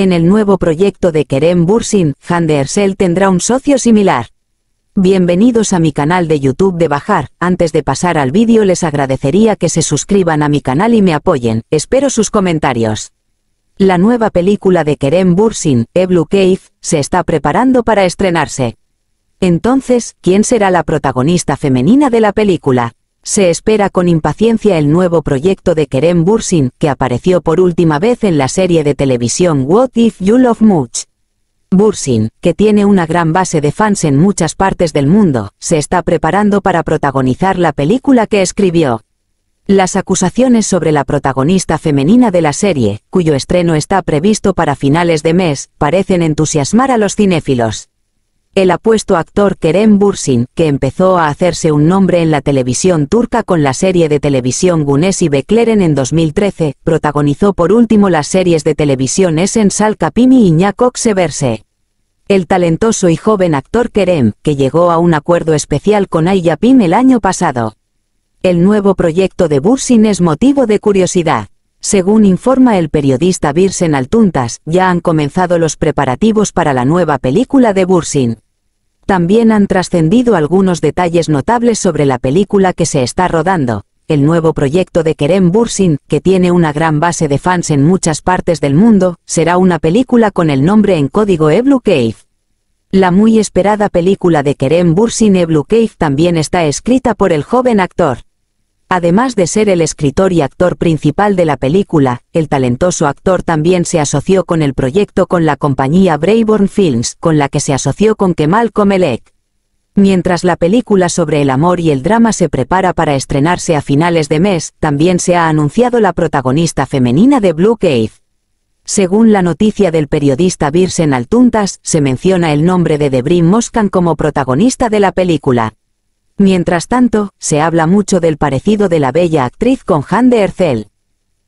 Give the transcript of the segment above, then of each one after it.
En el nuevo proyecto de Kerem Bursin, Ersel tendrá un socio similar. Bienvenidos a mi canal de YouTube de Bajar, antes de pasar al vídeo les agradecería que se suscriban a mi canal y me apoyen, espero sus comentarios. La nueva película de Kerem Bursin, E Blue Cave, se está preparando para estrenarse. Entonces, ¿quién será la protagonista femenina de la película? Se espera con impaciencia el nuevo proyecto de Kerem Bursin, que apareció por última vez en la serie de televisión What If You Love Much. Bursin, que tiene una gran base de fans en muchas partes del mundo, se está preparando para protagonizar la película que escribió. Las acusaciones sobre la protagonista femenina de la serie, cuyo estreno está previsto para finales de mes, parecen entusiasmar a los cinéfilos el apuesto actor Kerem Bursin, que empezó a hacerse un nombre en la televisión turca con la serie de televisión Gunes y Bekleren en 2013, protagonizó por último las series de televisión Essen Kapimi y Ñakok Severse. El talentoso y joven actor Kerem, que llegó a un acuerdo especial con Pin el año pasado. El nuevo proyecto de Bursin es motivo de curiosidad. Según informa el periodista Birsen Altuntas, ya han comenzado los preparativos para la nueva película de Bursin. También han trascendido algunos detalles notables sobre la película que se está rodando, el nuevo proyecto de Kerem Bursin, que tiene una gran base de fans en muchas partes del mundo, será una película con el nombre en código Eblu Cave. La muy esperada película de Kerem Bursin Eblu Cave también está escrita por el joven actor. Además de ser el escritor y actor principal de la película, el talentoso actor también se asoció con el proyecto con la compañía Brayborn Films, con la que se asoció con Kemal Komelek. Mientras la película sobre el amor y el drama se prepara para estrenarse a finales de mes, también se ha anunciado la protagonista femenina de Blue Cave. Según la noticia del periodista Birsen Altuntas, se menciona el nombre de Debrin Moskan como protagonista de la película. Mientras tanto, se habla mucho del parecido de la bella actriz con Han de Ercel.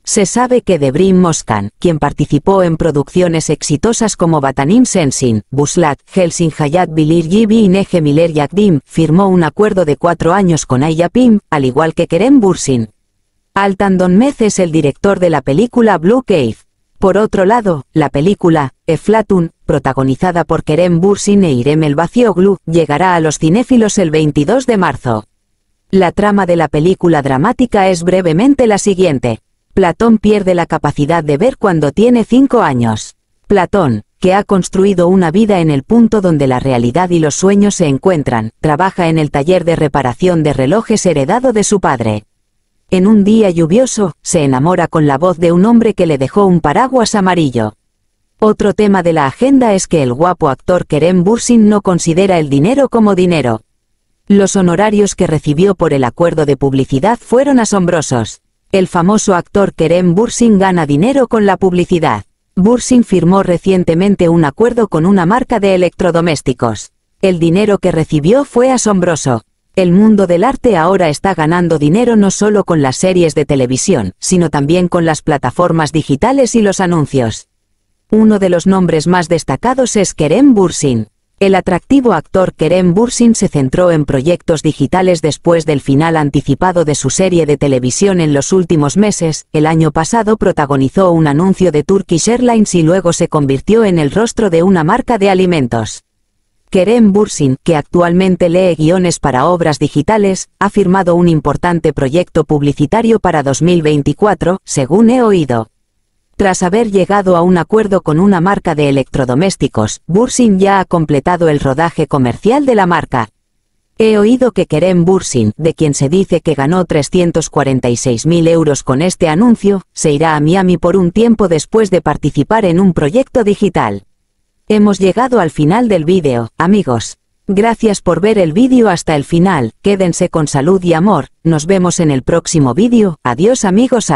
Se sabe que Debrin Moskan, quien participó en producciones exitosas como Batanim Sensin, Buslat, Helsing Hayat Bilir Yibi y Nege Yakdim, firmó un acuerdo de cuatro años con Aya Pim, al igual que Kerem Bursin. Altan Donmez es el director de la película Blue Cave. Por otro lado, la película, Eflatun, protagonizada por Kerem Bursin e Irem El llegará a los cinéfilos el 22 de marzo. La trama de la película dramática es brevemente la siguiente. Platón pierde la capacidad de ver cuando tiene 5 años. Platón, que ha construido una vida en el punto donde la realidad y los sueños se encuentran, trabaja en el taller de reparación de relojes heredado de su padre. En un día lluvioso, se enamora con la voz de un hombre que le dejó un paraguas amarillo. Otro tema de la agenda es que el guapo actor Kerem Bursin no considera el dinero como dinero. Los honorarios que recibió por el acuerdo de publicidad fueron asombrosos. El famoso actor Kerem Bursin gana dinero con la publicidad. Bursin firmó recientemente un acuerdo con una marca de electrodomésticos. El dinero que recibió fue asombroso. El mundo del arte ahora está ganando dinero no solo con las series de televisión, sino también con las plataformas digitales y los anuncios. Uno de los nombres más destacados es Kerem Bursin. El atractivo actor Kerem Bursin se centró en proyectos digitales después del final anticipado de su serie de televisión en los últimos meses. El año pasado protagonizó un anuncio de Turkish Airlines y luego se convirtió en el rostro de una marca de alimentos. Kerem Bursin, que actualmente lee guiones para obras digitales, ha firmado un importante proyecto publicitario para 2024, según he oído. Tras haber llegado a un acuerdo con una marca de electrodomésticos, Bursin ya ha completado el rodaje comercial de la marca. He oído que Kerem Bursin, de quien se dice que ganó 346.000 euros con este anuncio, se irá a Miami por un tiempo después de participar en un proyecto digital. Hemos llegado al final del vídeo, amigos. Gracias por ver el vídeo hasta el final, quédense con salud y amor, nos vemos en el próximo vídeo, adiós amigos